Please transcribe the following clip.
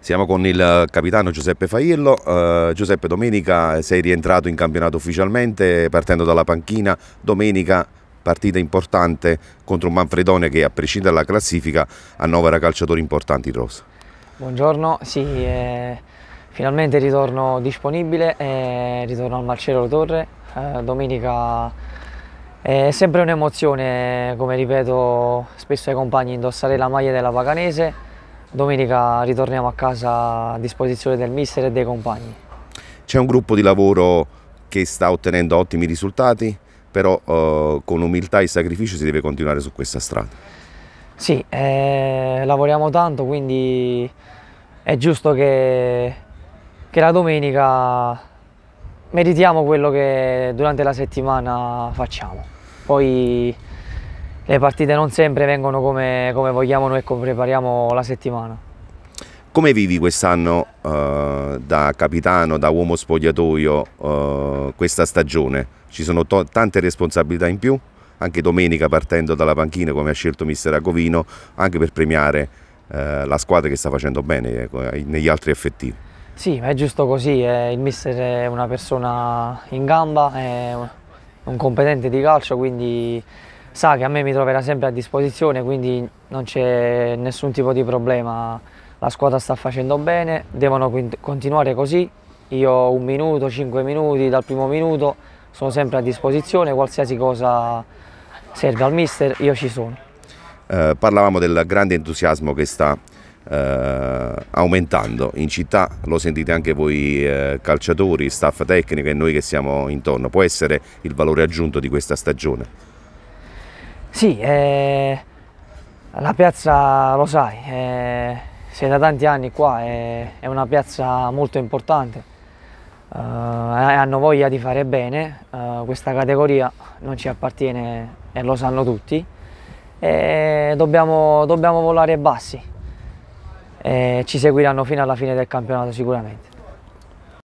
Siamo con il capitano Giuseppe Faillo. Uh, Giuseppe, domenica sei rientrato in campionato ufficialmente partendo dalla panchina. Domenica partita importante contro un Manfredone che a prescindere dalla classifica annovera calciatori importanti in rosa. Buongiorno, sì, eh, finalmente ritorno disponibile, eh, ritorno al Marcello Torre. Eh, domenica è sempre un'emozione, come ripeto spesso ai compagni, indossare la maglia della Paganese. Domenica ritorniamo a casa a disposizione del mister e dei compagni. C'è un gruppo di lavoro che sta ottenendo ottimi risultati, però eh, con umiltà e sacrificio si deve continuare su questa strada. Sì, eh, lavoriamo tanto, quindi è giusto che, che la domenica meritiamo quello che durante la settimana facciamo. Poi le partite non sempre vengono come, come vogliamo noi e come prepariamo la settimana. Come vivi quest'anno eh, da capitano, da uomo spogliatoio, eh, questa stagione? Ci sono tante responsabilità in più, anche domenica partendo dalla panchina come ha scelto mister Acovino, anche per premiare eh, la squadra che sta facendo bene ecco, negli altri effettivi. Sì, ma è giusto così, eh, il mister è una persona in gamba, è un competente di calcio, quindi sa che a me mi troverà sempre a disposizione, quindi non c'è nessun tipo di problema. La squadra sta facendo bene, devono continuare così. Io un minuto, cinque minuti dal primo minuto sono sempre a disposizione, qualsiasi cosa serve al mister, io ci sono. Eh, parlavamo del grande entusiasmo che sta eh, aumentando. In città lo sentite anche voi eh, calciatori, staff tecnico e noi che siamo intorno. Può essere il valore aggiunto di questa stagione? Sì, eh, la piazza lo sai, eh, sei da tanti anni qua, eh, è una piazza molto importante. Uh, hanno voglia di fare bene, uh, questa categoria non ci appartiene e lo sanno tutti, e dobbiamo, dobbiamo volare bassi, eh, ci seguiranno fino alla fine del campionato sicuramente.